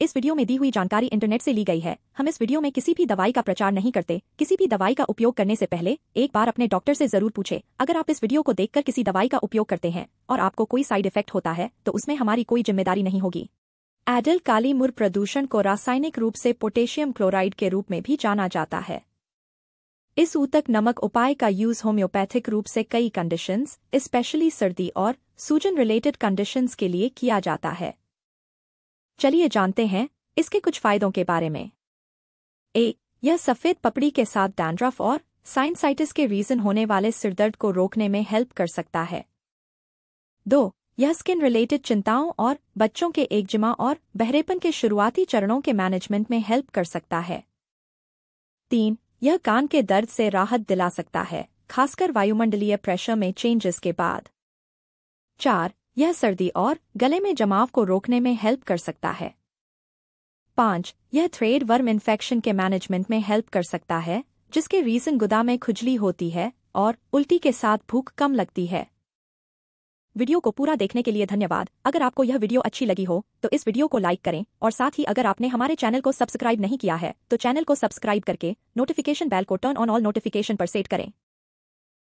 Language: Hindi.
इस वीडियो में दी हुई जानकारी इंटरनेट से ली गई है हम इस वीडियो में किसी भी दवाई का प्रचार नहीं करते किसी भी दवाई का उपयोग करने से पहले एक बार अपने डॉक्टर से जरूर पूछे अगर आप इस वीडियो को देखकर किसी दवाई का उपयोग करते हैं और आपको कोई साइड इफेक्ट होता है तो उसमें हमारी कोई जिम्मेदारी नहीं होगी एडल काली मुर प्रदूषण को रासायनिक रूप से पोटेशियम क्लोराइड के रूप में भी जाना जाता है इस ऊतक नमक उपाय का यूज होम्योपैथिक रूप से कई कंडीशंस, स्पेशली सर्दी और सूजन रिलेटेड कंडीशंस के लिए किया जाता है चलिए जानते हैं इसके कुछ फायदों के बारे में ए यह सफ़ेद पपड़ी के साथ डैंड्रफ और साइनसाइटिस के रीजन होने वाले सिरदर्द को रोकने में हेल्प कर सकता है दो यह स्किन रिलेटेड चिंताओं और बच्चों के एकजमा और बहरेपन के शुरुआती चरणों के मैनेजमेंट में हेल्प कर सकता है तीन यह कान के दर्द से राहत दिला सकता है खासकर वायुमंडलीय प्रेशर में चेंजेस के बाद चार यह सर्दी और गले में जमाव को रोकने में हेल्प कर सकता है पांच यह थ्रेड वर्म इन्फेक्शन के मैनेजमेंट में हेल्प कर सकता है जिसके रीजन गुदा में खुजली होती है और उल्टी के साथ भूख कम लगती है वीडियो को पूरा देखने के लिए धन्यवाद अगर आपको यह वीडियो अच्छी लगी हो तो इस वीडियो को लाइक करें और साथ ही अगर आपने हमारे चैनल को सब्सक्राइब नहीं किया है तो चैनल को सब्सक्राइब करके नोटिफिकेशन बेल को टर्न ऑन ऑल नोटिफिकेशन पर सेट करें